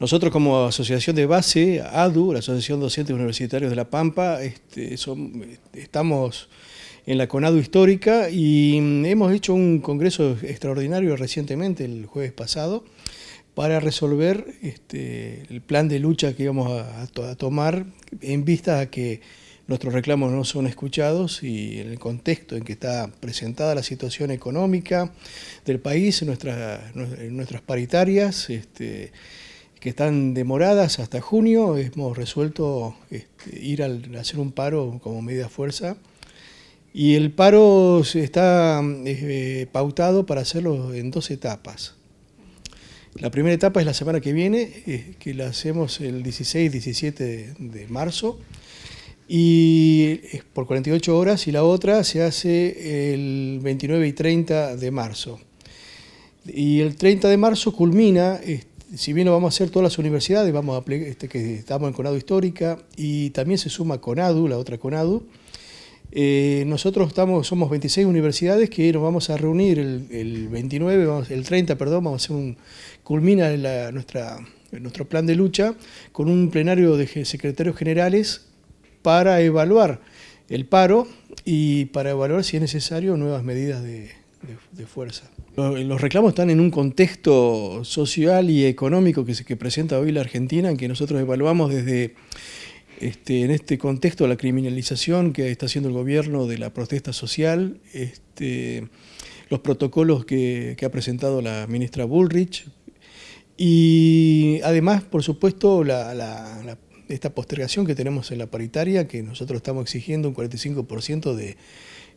Nosotros como asociación de base, ADU, la Asociación Docentes Universitarios de La Pampa, este, este, estamos en la CONADU histórica y mm, hemos hecho un congreso extraordinario recientemente, el jueves pasado, para resolver este, el plan de lucha que íbamos a, tomar en vista a que nuestros reclamos no son escuchados y en el contexto en que está presentada la situación económica del país, nuestras, paritarias, que están demoradas hasta junio, hemos resuelto este, ir a hacer un paro como media fuerza. Y el paro está eh, pautado para hacerlo en dos etapas. La primera etapa es la semana que viene, eh, que la hacemos el 16-17 de, marzo, y es por 48 horas, y la otra se hace el 29 y 30 de marzo. Y el 30 de marzo culmina este, si bien lo vamos a hacer todas las universidades, vamos a este, que estamos en Conadu Histórica y también se suma Conadu, la otra Conadu. Eh, nosotros estamos, somos 26 universidades que nos vamos a reunir el, 29, el 30, perdón, vamos a hacer un, culmina nuestra, nuestro plan de lucha con un plenario de secretarios generales para evaluar el paro y para evaluar si es necesario nuevas medidas de, de, fuerza. Los reclamos están en un contexto social y económico que, se, presenta hoy la Argentina, en que nosotros evaluamos desde, este, en este contexto, la criminalización que está haciendo el gobierno de la protesta social, este, los protocolos que, ha presentado la ministra Bullrich, y además, por supuesto, esta postergación que tenemos en la paritaria, que nosotros estamos exigiendo un 45% de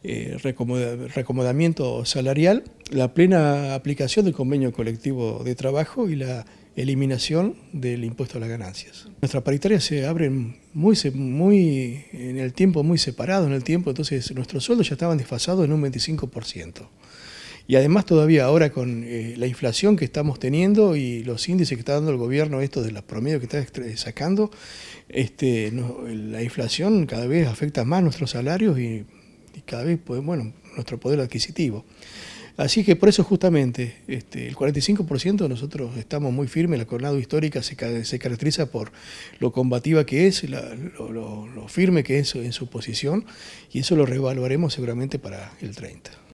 eh, recomodamiento salarial, la plena aplicación del convenio colectivo de trabajo y la eliminación del impuesto a las ganancias. Nuestra paritaria se abre muy, muy, en el tiempo, muy separado en el tiempo, entonces nuestros sueldos ya estaban desfasados en un 25%. Y además todavía ahora con eh, la inflación que estamos teniendo y los índices que está dando el gobierno, Esto de los promedios que está sacando, este, la inflación cada vez afecta más nuestros salarios y y cada vez, pues, bueno, nuestro poder adquisitivo. Así que por eso justamente este, el 45% nosotros estamos muy firmes, la Coronado Histórica se, caracteriza por lo combativa que es, lo, firme que es en su posición y eso lo revaluaremos seguramente para el 30%.